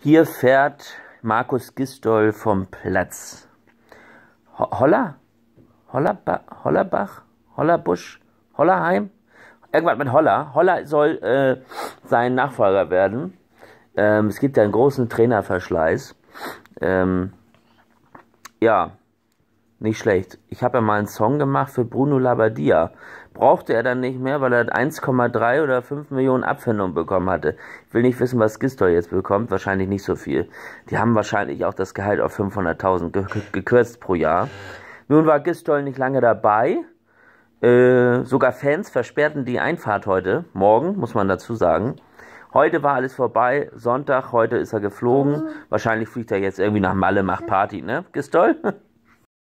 Hier fährt Markus Gistol vom Platz. Holler? Hollerba Hollerbach? Hollerbusch? Hollerheim? Irgendwas mit Holler. Holler soll äh, sein Nachfolger werden. Ähm, es gibt ja einen großen Trainerverschleiß. Ähm, ja, nicht schlecht. Ich habe ja mal einen Song gemacht für Bruno Labbadia. Brauchte er dann nicht mehr, weil er 1,3 oder 5 Millionen Abfindungen bekommen hatte. Ich will nicht wissen, was Gistor jetzt bekommt. Wahrscheinlich nicht so viel. Die haben wahrscheinlich auch das Gehalt auf 500.000 ge gekürzt pro Jahr. Nun war Gistol nicht lange dabei. Äh, sogar Fans versperrten die Einfahrt heute. Morgen, muss man dazu sagen. Heute war alles vorbei. Sonntag, heute ist er geflogen. Mhm. Wahrscheinlich fliegt er jetzt irgendwie nach Malle, macht Party, ne? Gistol?